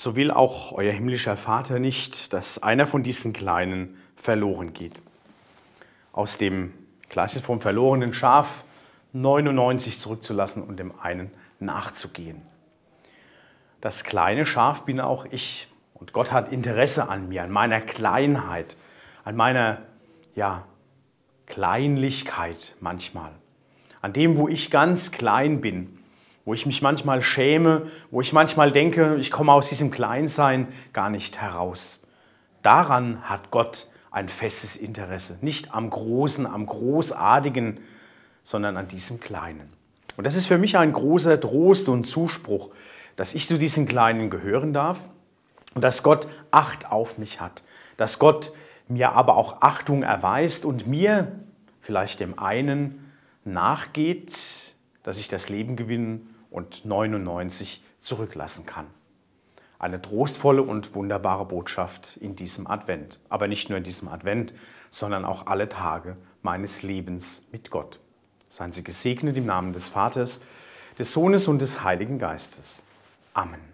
so will auch euer himmlischer Vater nicht, dass einer von diesen Kleinen verloren geht. Aus dem Gleichnis vom verlorenen Schaf 99 zurückzulassen und dem einen nachzugehen. Das kleine Schaf bin auch ich und Gott hat Interesse an mir, an meiner Kleinheit, an meiner ja, Kleinlichkeit manchmal, an dem, wo ich ganz klein bin wo ich mich manchmal schäme, wo ich manchmal denke, ich komme aus diesem Kleinsein gar nicht heraus. Daran hat Gott ein festes Interesse, nicht am Großen, am Großartigen, sondern an diesem Kleinen. Und das ist für mich ein großer Trost und Zuspruch, dass ich zu diesen Kleinen gehören darf und dass Gott Acht auf mich hat, dass Gott mir aber auch Achtung erweist und mir, vielleicht dem einen, nachgeht, dass ich das Leben gewinnen und 99 zurücklassen kann. Eine trostvolle und wunderbare Botschaft in diesem Advent. Aber nicht nur in diesem Advent, sondern auch alle Tage meines Lebens mit Gott. Seien Sie gesegnet im Namen des Vaters, des Sohnes und des Heiligen Geistes. Amen.